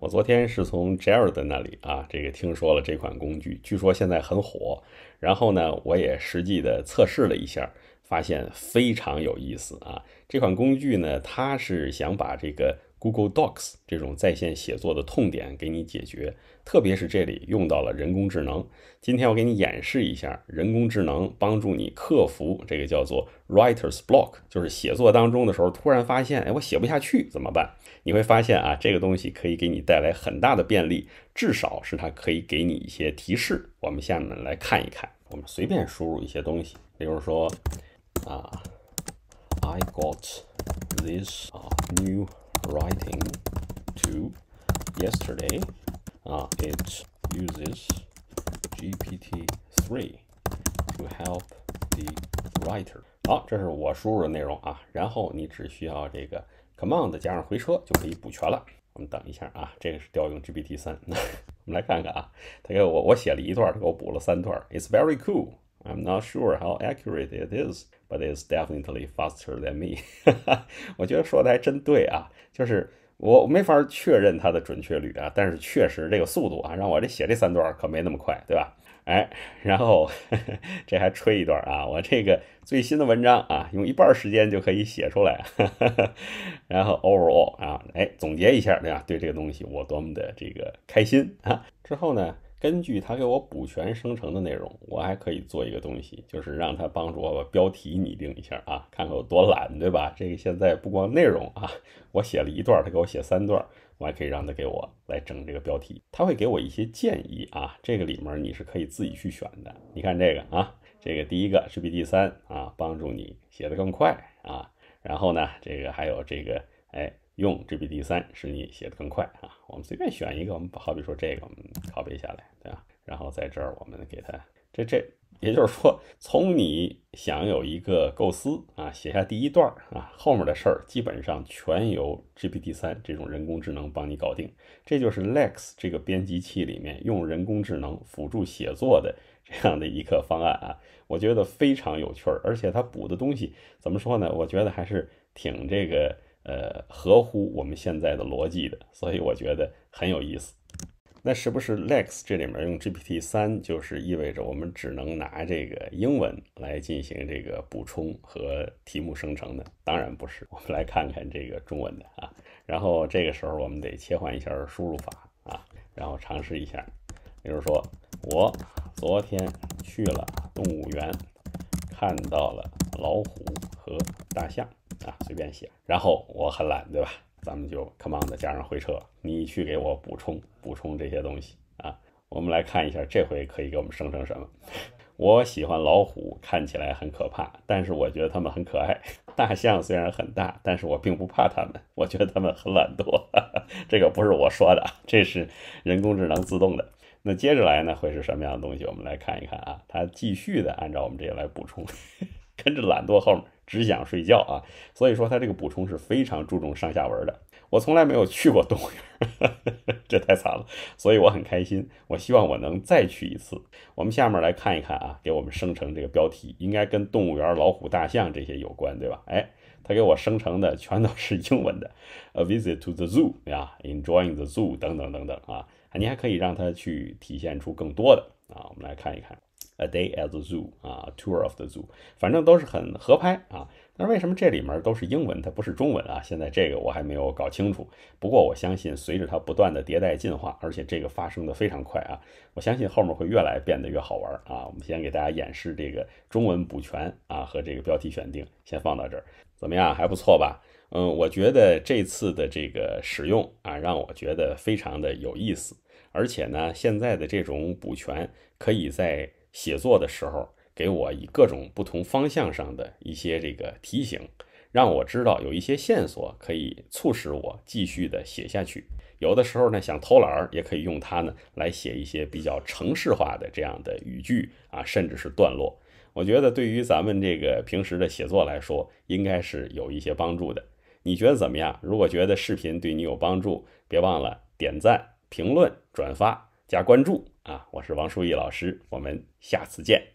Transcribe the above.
我昨天是从 Jared 那里啊，这个听说了这款工具，据说现在很火。然后呢，我也实际的测试了一下，发现非常有意思啊。这款工具呢，它是想把这个。Google Docs 这种在线写作的痛点给你解决，特别是这里用到了人工智能。今天我给你演示一下人工智能帮助你克服这个叫做 Writer's Block，就是写作当中的时候突然发现，哎，我写不下去怎么办？你会发现啊，这个东西可以给你带来很大的便利，至少是它可以给你一些提示。我们下面来看一看，我们随便输入一些东西，比如说啊，I got this new。writing to yesterday uh, it uses GPT-3 to help the writer 好，这是我输入的内容啊，然后你只需要这个 command 加上回车就可以补全了。我们等一下啊，这个是调用 GPT It's very cool. I'm not sure how accurate it is, but it's definitely faster than me。我觉得说的还真对啊，就是我没法确认它的准确率啊，但是确实这个速度啊，让我这写这三段可没那么快，对吧？哎，然后 这还吹一段啊，我这个最新的文章啊，用一半时间就可以写出来。然后 overall 啊，哎，总结一下，对吧？对这个东西我多么的这个开心啊！之后呢？根据他给我补全生成的内容，我还可以做一个东西，就是让他帮助我把标题拟定一下啊，看看有 多懒，对吧？这个现在不光内容啊，我写了一段，他给我写三段，我还可以让他给我来整这个标题，他会给我一些建议啊，这个里面你是可以自己去选的。你看这个啊，这个第一个是 B D 三啊，帮助你写的更快啊，然后呢，这个还有这个哎。用 GPT 三使你写的更快啊！我们随便选一个，我们好比说这个，我们拷贝下来，对吧？然后在这儿我们给它这这，也就是说，从你想有一个构思啊，写下第一段啊，后面的事儿基本上全由 GPT 三这种人工智能帮你搞定。这就是 Lex 这个编辑器里面用人工智能辅助写作的 这样的一个方案啊，我觉得非常有趣儿，而且它补的东西怎么说呢？我觉得还是挺这个。呃，合乎我们现在的逻辑的，所以我觉得很有意思。那是不是 Lex 这里面用 GPT 三就是意味着我们只能拿这个英文来进行这个补充和题目生成呢？当然不是，我们来看看这个中文的啊。然后这个时候我们得切换一下输入法啊，然后尝试一下，比如说我昨天去了动物园，看到了老虎和大象。啊，随便写。然后我很懒，对吧？咱们就 command 加上回车。你去给我补充补充这些东西啊。我们来看一下，这回可以给我们生成什么？我喜欢老虎，看起来很可怕，但是我觉得它们很可爱。大象虽然很大，但是我并不怕它们，我觉得它们很懒惰。这个不是我说的，这是人工智能自动的。那接着来呢，会是什么样的东西？我们来看一看啊。它继续的按照我们这些来补充，跟着懒惰后面。只想睡觉啊，所以说他这个补充是非常注重上下文的。我从来没有去过动物园，这太惨了，所以我很开心。我希望我能再去一次。我们下面来看一看啊，给我们生成这个标题，应该跟动物园、老虎、大象这些有关，对吧？哎，他给我生成的全都是英文的，A visit to the zoo，呀、e n j o y i n g the zoo，等等等等啊。啊，你还可以让它去体现出更多的啊。我们来看一看。A day at the zoo 啊，tour of the zoo，反正都是很合拍啊。那为什么这里面都是英文，它不是中文啊？现在这个我还没有搞清楚。不过我相信，随着它不断的迭代进化，而且这个发生的非常快啊，我相信后面会越来变得越好玩啊。我们先给大家演示这个中文补全啊和这个标题选定，先放到这儿，怎么样？还不错吧？嗯，我觉得这次的这个使用啊，让我觉得非常的有意思。而且呢，现在的这种补全可以在写作的时候，给我以各种不同方向上的一些这个提醒，让我知道有一些线索可以促使我继续的写下去。有的时候呢，想偷懒儿，也可以用它呢来写一些比较程式化的这样的语句啊，甚至是段落。我觉得对于咱们这个平时的写作来说，应该是有一些帮助的。你觉得怎么样？如果觉得视频对你有帮助，别忘了点赞、评论、转发、加关注。啊，我是王书义老师，我们下次见。